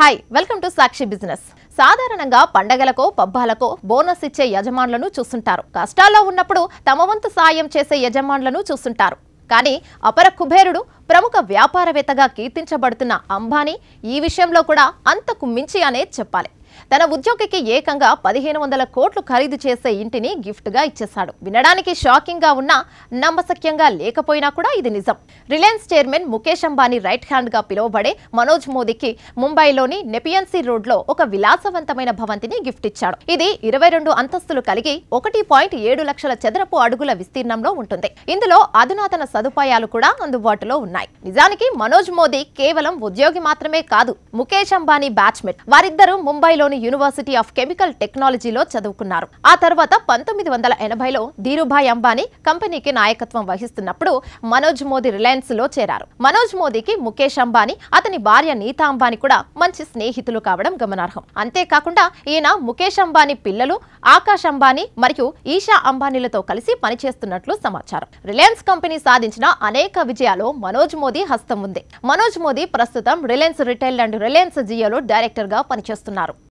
hi welcome to Sakshi business సాధారణంగా పండగలకో పబ్బాలకో bonus ఇచ్చే యజమానులను చూస్తుంటారు కష్టాల్లో ఉన్నప్పుడు తమ వంతు సాయం చేసే యజమానులను చూస్తుంటారు కానీ అపర కుబేరుడు ప్రముఖ వ్యాపారవేత్తగా కీర్తించబడుతున్న అంబానీ ఈ విషయంలో కూడా అంతకు మించి అనే చెప్పాలి తన ఉద్యోగికి ఏకంగా పదిహేను వందల కోట్లు ఖరీదు చేసే ఇంటిని గా ఇచ్చేశాడు వినడానికి గా ఉన్నా నమ్మసక్యంగా లేకపోయినా కూడా ఇది నిజం Reliance chairman Mukesh Ambani right hand గా పిలువబడే మనోజ్ మోదీకి ముంబైలోని నెపియన్సీ లో ఒక విలాసవంతమైన భవంతిని గిఫ్ట్ ఇచ్చాడు ఇది ఇరవై రెండు అంతస్తులు కలిగి ఒకటి పాయింట్ ఏడు లక్షల చదరపు అడుగుల విస్తీర్ణంలో ఉంటుంది ఇందులో అధునాతన సదుపాయాలు కూడా అందుబాటులో ఉన్నాయి నిజానికి మనోజ్ మోదీ కేవలం ఉద్యోగి మాత్రమే కాదు ముఖేష్ అంబానీ బ్యాచ్మెట్ వారిద్దరూ ముంబై ముంబైలోని యూనివర్సిటీ ఆఫ్ కెమికల్ టెక్నాలజీలో చదువుకున్నారు ఆ తర్వాత పంతొమ్మిది వందల ఎనభైలో ధీరుభాయ్ అంబానీ కంపెనీకి నాయకత్వం వహిస్తున్నప్పుడు మనోజ్ మోదీ రిలయన్స్ లో చేరారు మనోజ్ మోదీకి ముఖేష్ అంబానీ అతని భార్య నీతా అంబానీ కూడా మంచి స్నేహితులు కావడం గమనార్హం అంతేకాకుండా ఈయన ముఖేష్ అంబానీ పిల్లలు ఆకాష్ అంబానీ మరియు ఈషా అంబానీలతో కలిసి పనిచేస్తున్నట్లు సమాచారం రిలయన్స్ కంపెనీ సాధించిన అనేక విజయాలు మనోజ్ మోదీ హస్తం ఉంది మనోజ్ మోదీ ప్రస్తుతం రిలయన్స్ రిటైల్ అండ్ రిలయన్స్ జియోలో డైరెక్టర్ గా పనిచేస్తున్నారు